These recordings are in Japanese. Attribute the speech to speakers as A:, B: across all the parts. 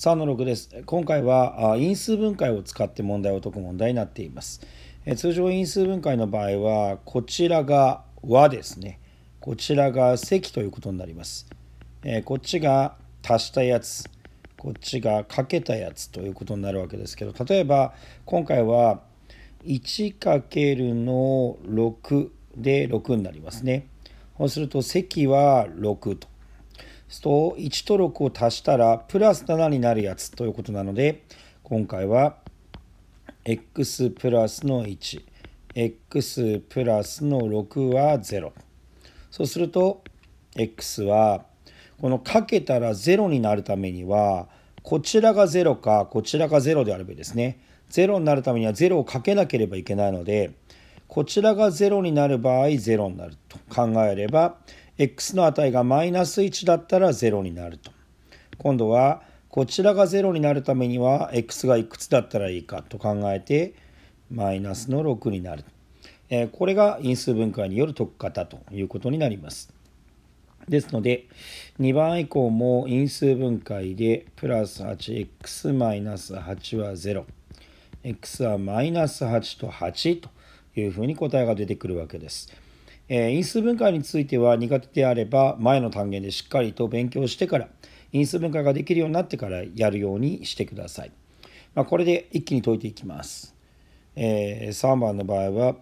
A: 3の6です。今回は因数分解を使って問題を解く問題になっています。通常因数分解の場合は、こちらが和ですね。こちらが積ということになります。こっちが足したやつ、こっちがかけたやつということになるわけですけど、例えば今回は 1× の6で6になりますね。そうすると積は6と。と1と6を足したらプラス7になるやつということなので今回は x プラスの 1x プラスの6は0そうすると x はこのかけたら0になるためにはこちらが0かこちらが0であればですね0になるためには0をかけなければいけないのでこちらが0になる場合0になると考えれば x の値がマイナス1だったら0になると。今度はこちらが0になるためには x がいくつだったらいいかと考えてマイナスの6になる。えこれが因数分解による解き方ということになります。ですので2番以降も因数分解でプラス 8x マイナス8は 0x はマイナス8と8というふうに答えが出てくるわけです。え因数分解については苦手であれば前の単元でしっかりと勉強してから因数分解ができるようになってからやるようにしてください。まあ、これで一気に解いていきます。えー、3番の場合は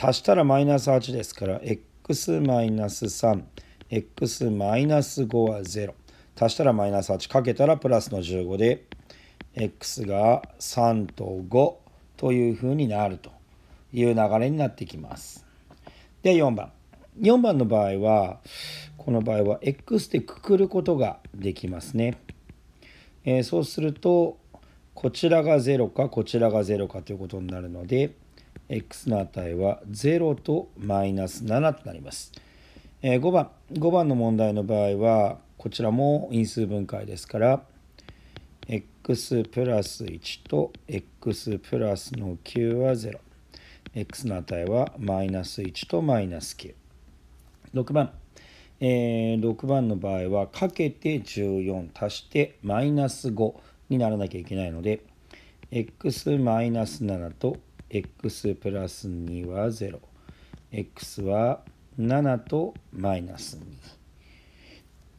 A: 足したらマイナス8ですから x マイナス 3x マイナス5は0足したらマイナス8かけたらプラスの15で x が3と5というふうになるという流れになってきます。で4番4番の場合はこの場合は x でくくることができますね、えー、そうするとこちらが0かこちらが0かということになるので x の値は0とマイナス7となります、えー、5番5番の問題の場合はこちらも因数分解ですから x プラス1と x プラスの9は0 x の値はマイナス1とマイナス9。6番、えー、6番の場合はかけて14足してマイナス5にならなきゃいけないので x マイナス7と x プラス2は 0x は7とマイナス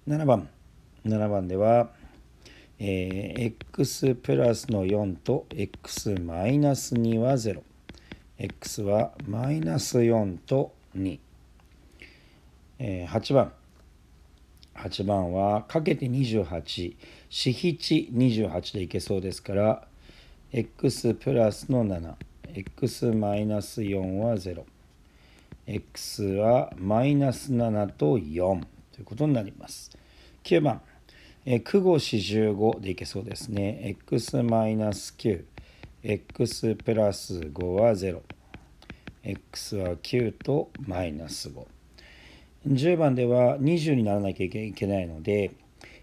A: 27番7番では、えー、x プラスの4と x マイナス2は0 x はマイナス4と2、え8番8番はかけて28四七28でいけそうですから x プラスの 7x マイナス4は 0x はマイナス7と4ということになります9番え9五四十五でいけそうですね x マイナス9 x プラス5は 0x は9とマイナス5 10番では20にならなきゃいけないので、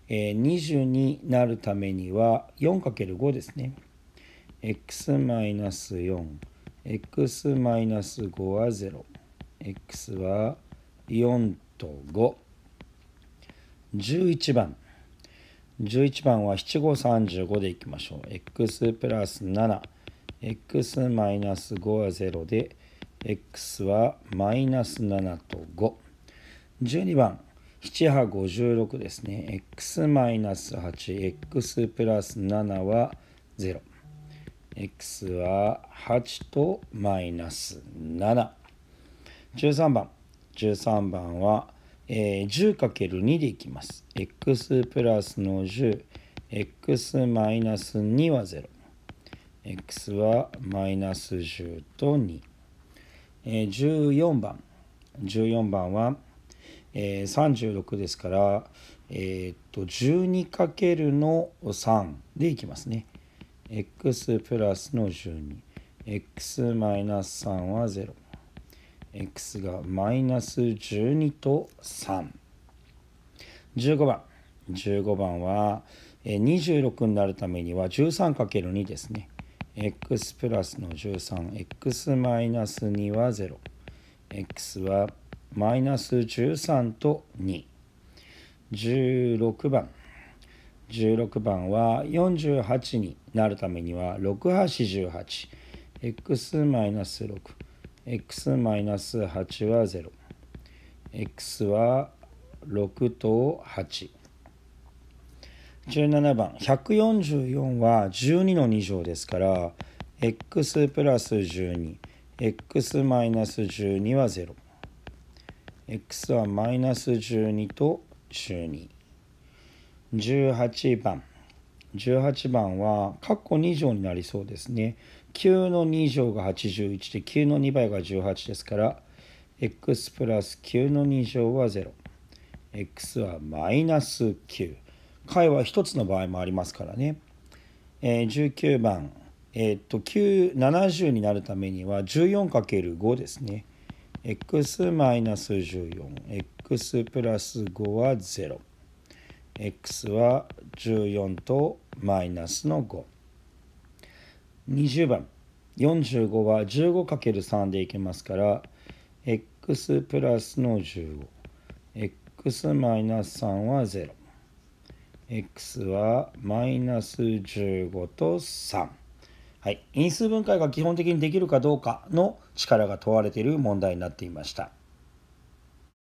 A: 20になるためには 4×5 ですね。x マイナス 4x マイナス5は 0x は4と511番11番は7535でいきましょう。x プラス 7x マイナス5は0で x はマイナス7と5。12番7波56ですね。x マイナス 8x プラス7は0。x は8とマイナス7。13番。13番はえー、10×2 でいきます。x プラスの 10x マイナス2は 0x はマイナス10と2、えー、14番14番は、えー、36ですから、えー、っと 12× の3でいきますね。x プラスの 12x マイナス3は0。x がマイナス12と3。15番。15番は26になるためには 13×2 ですね。x プラスの 13x マイナス2は0。x はマイナス13と2。16番。16番は48になるためには6は48。x マイナス6。x-8 は0。x は6と8。17番144は12の2乗ですから x プラス 12x マイナス12は 0x はマイナス12と1218番18番は括弧2乗になりそうですね9の2乗が81で9の2倍が18ですから x プラス9の2乗は 0x はマイナス9解は1つの場合もありますからね、えー、19番えー、っと970になるためには 14×5 ですね x マイナス 14x プラス5は 0x は14とマイナスの5 20番45は 15×3 でいけますから x プラスの 15x マイナス3は 0x はマイナス15と3はい因数分解が基本的にできるかどうかの力が問われている問題になっていました